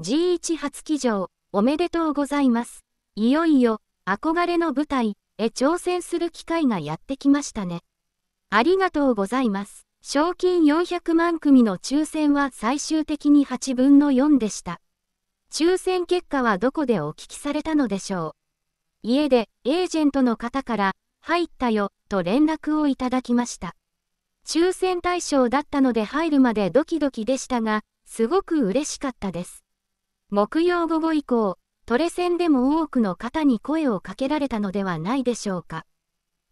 G1 初騎乗、おめでとうございます。いよいよ、憧れの舞台へ挑戦する機会がやってきましたね。ありがとうございます。賞金400万組の抽選は最終的に8分の4でした。抽選結果はどこでお聞きされたのでしょう。家でエージェントの方から、入ったよ、と連絡をいただきました。抽選対象だったので入るまでドキドキでしたが、すごく嬉しかったです。木曜午後以降、トレセンでも多くの方に声をかけられたのではないでしょうか。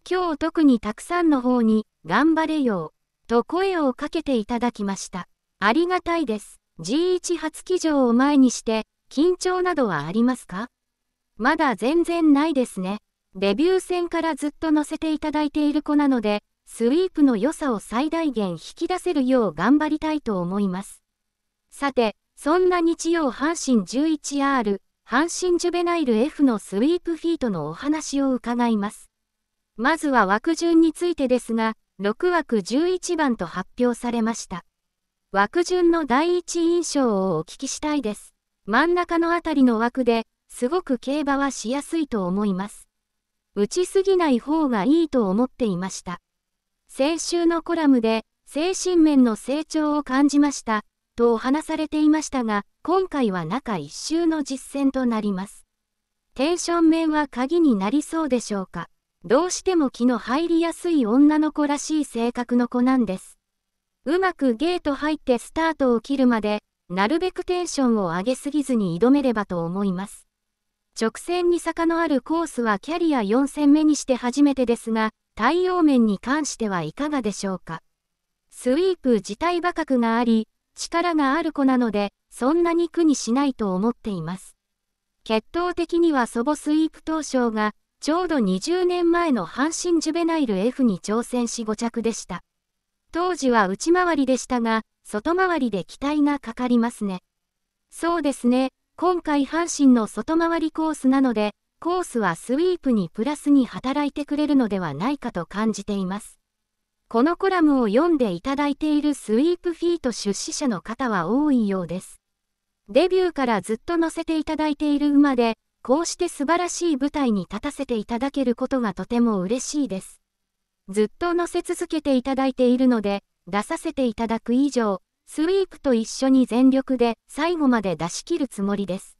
今日特にたくさんの方に、頑張れよ、と声をかけていただきました。ありがたいです。G1 初騎乗を前にして、緊張などはありますかまだ全然ないですね。デビュー戦からずっと乗せていただいている子なので、スイープの良さを最大限引き出せるよう頑張りたいと思います。さて、そんな日曜阪神 11R、阪神ジュベナイル F のスイープフィートのお話を伺います。まずは枠順についてですが、6枠11番と発表されました。枠順の第一印象をお聞きしたいです。真ん中のあたりの枠で、すごく競馬はしやすいと思います。打ちすぎない方がいいと思っていました。先週のコラムで、精神面の成長を感じました。とお話されていましたが、今回は中一周の実践となります。テンション面は鍵になりそうでしょうか。どうしても気の入りやすい女の子らしい性格の子なんです。うまくゲート入ってスタートを切るまで、なるべくテンションを上げすぎずに挑めればと思います。直線に坂のあるコースはキャリア4戦目にして初めてですが、対応面に関してはいかがでしょうか。スイープ自体馬鹿があり、力がある子なので、そんなに苦にしないと思っています。血統的には祖母スイープ投証が、ちょうど20年前の阪神ジュベナイル F に挑戦し5着でした。当時は内回りでしたが、外回りで期待がかかりますね。そうですね、今回阪神の外回りコースなので、コースはスイープにプラスに働いてくれるのではないかと感じています。このコラムを読んでいただいているスイープフィート出資者の方は多いようです。デビューからずっと乗せていただいている馬で、こうして素晴らしい舞台に立たせていただけることがとても嬉しいです。ずっと乗せ続けていただいているので、出させていただく以上、スイープと一緒に全力で最後まで出し切るつもりです。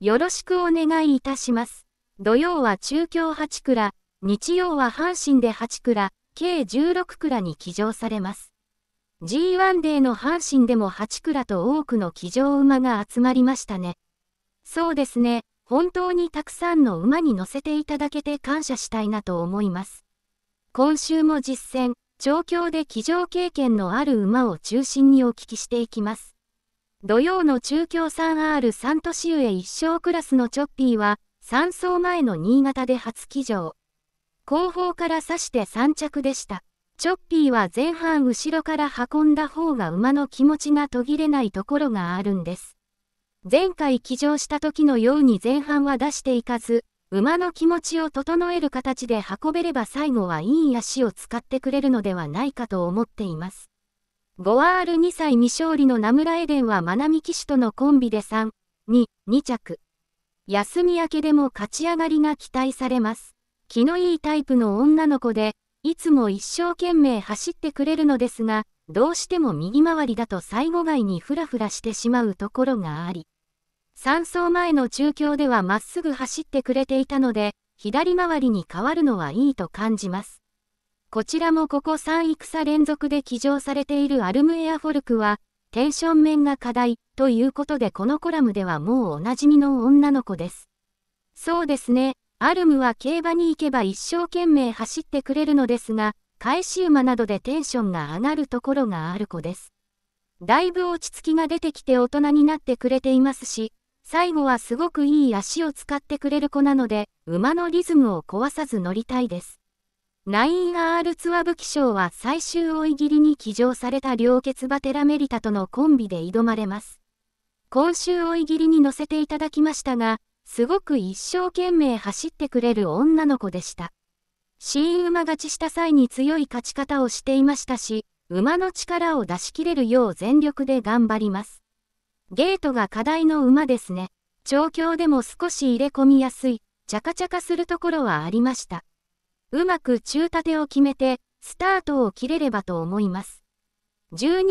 よろしくお願いいたします。土曜は中京8倉、日曜は阪神で8倉、計16ラに騎乗されます。G1 デーの阪神でも8蔵と多くの騎乗馬が集まりましたね。そうですね、本当にたくさんの馬に乗せていただけて感謝したいなと思います。今週も実戦、調教で騎乗経験のある馬を中心にお聞きしていきます。土曜の中京 3R3 年上1勝クラスのチョッピーは、3走前の新潟で初騎乗。後方から刺して3着でした。チョッピーは前半後ろから運んだ方が馬の気持ちが途切れないところがあるんです。前回騎乗した時のように前半は出していかず、馬の気持ちを整える形で運べれば最後はいい足を使ってくれるのではないかと思っています。5アール2歳未勝利のナムラエデンはマナミ騎手とのコンビで3、2、2着。休み明けでも勝ち上がりが期待されます。気のいいタイプの女の子で、いつも一生懸命走ってくれるのですが、どうしても右回りだと最後外にふらふらしてしまうところがあり、3走前の中京ではまっすぐ走ってくれていたので、左回りに変わるのはいいと感じます。こちらもここ3戦連続で騎乗されているアルムエアフォルクは、テンション面が課題ということでこのコラムではもうおなじみの女の子です。そうですね、アルムは競馬に行けば一生懸命走ってくれるのですが、返し馬などでテンションが上がるところがある子です。だいぶ落ち着きが出てきて大人になってくれていますし、最後はすごくいい足を使ってくれる子なので、馬のリズムを壊さず乗りたいです。ナインアールツワブ騎賞は最終追い切りに騎乗された両決バテラメリタとのコンビで挑まれます。今週追い切りに乗せていただきましたが、すごく一生懸命走ってくれる女の子でした。新馬勝ちした際に強い勝ち方をしていましたし、馬の力を出し切れるよう全力で頑張ります。ゲートが課題の馬ですね。調教でも少し入れ込みやすい、ちゃかちゃかするところはありました。うまく中立てを決めて、スタートを切れればと思います。12R3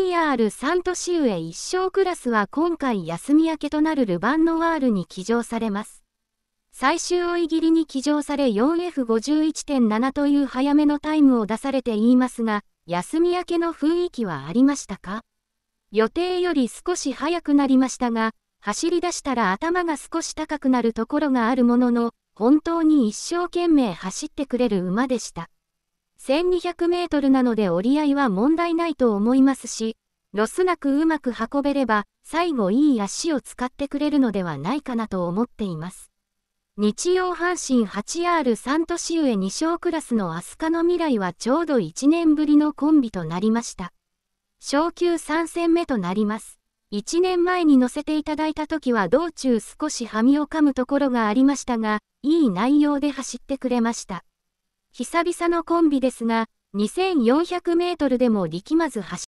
年上1勝クラスは今回休み明けとなるルヴァンノワールに騎乗されます。最終追い切りに騎乗され 4F51.7 という早めのタイムを出されていますが、休み明けの雰囲気はありましたか予定より少し早くなりましたが、走り出したら頭が少し高くなるところがあるものの、本当に一生懸命走ってくれる馬でした。1200メートルなので折り合いは問題ないと思いますし、ロスなくうまく運べれば、最後いい足を使ってくれるのではないかなと思っています。日曜阪神 8R3 年上2勝クラスの飛鳥の未来はちょうど1年ぶりのコンビとなりました。昇級3戦目となります。1年前に乗せていただいた時は道中少しはみを噛むところがありましたが、いい内容で走ってくれました。久々のコンビですが、2400メートルでも力まず走